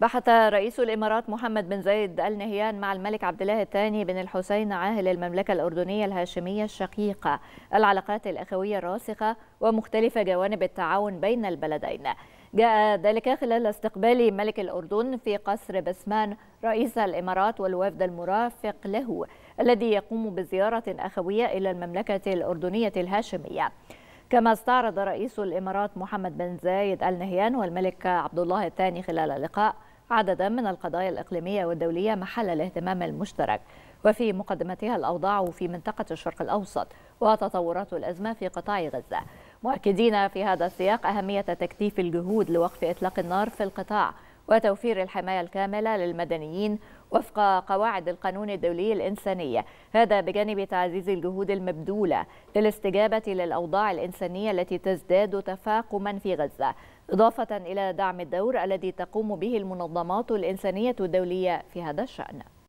بحث رئيس الامارات محمد بن زايد ال نهيان مع الملك عبد الله الثاني بن الحسين عاهل المملكه الاردنيه الهاشميه الشقيقه العلاقات الاخويه الراسخه ومختلف جوانب التعاون بين البلدين. جاء ذلك خلال استقبال ملك الاردن في قصر بسمان رئيس الامارات والوفد المرافق له الذي يقوم بزياره اخويه الى المملكه الاردنيه الهاشميه. كما استعرض رئيس الامارات محمد بن زايد ال نهيان والملك عبد الله الثاني خلال اللقاء عددا من القضايا الاقليميه والدوليه محل الاهتمام المشترك وفي مقدمتها الاوضاع في منطقه الشرق الاوسط وتطورات الازمه في قطاع غزه مؤكدين في هذا السياق اهميه تكثيف الجهود لوقف اطلاق النار في القطاع وتوفير الحماية الكاملة للمدنيين وفق قواعد القانون الدولي الإنسانية هذا بجانب تعزيز الجهود المبذولة للاستجابة للأوضاع الإنسانية التي تزداد تفاقما في غزة إضافة إلى دعم الدور الذي تقوم به المنظمات الإنسانية الدولية في هذا الشأن